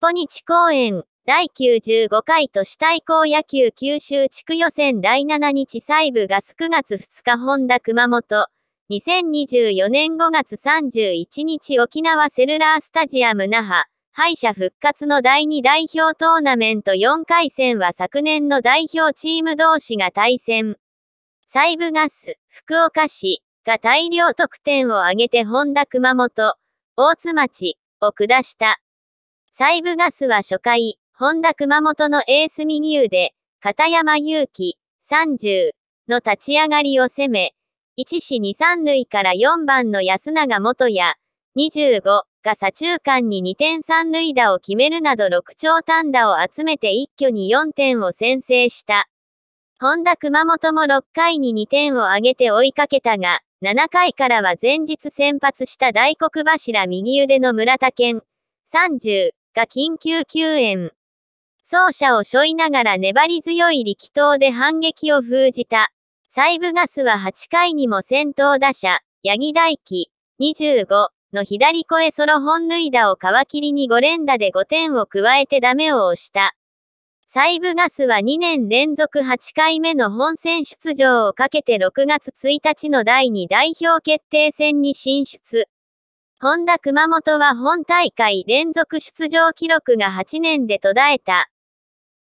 ポニチ公演、第95回都市対抗野球九州地区予選第7日西部ガス9月2日本田熊本2024年5月31日沖縄セルラースタジアム那覇敗者復活の第2代表トーナメント4回戦は昨年の代表チーム同士が対戦。西部ガス、福岡市が大量得点を挙げて本田熊本、大津町を下した。サイブガスは初回、本田熊本のエース右腕、片山祐希、30の立ち上がりを攻め、1市2、3塁から4番の安永元や、25が左中間に2点3塁打を決めるなど6長単打を集めて一挙に4点を先制した。本田熊本も6回に2点を挙げて追いかけたが、7回からは前日先発した大黒柱右腕の村田健、30が緊急救援。走者を背負いながら粘り強い力投で反撃を封じた。サイブガスは8回にも先頭打者、八木大輝、25の左声ソロ本塁打を皮切りに5連打で5点を加えてダメを押した。サイブガスは2年連続8回目の本戦出場をかけて6月1日の第2代表決定戦に進出。ホンダ熊本は本大会連続出場記録が8年で途絶えた。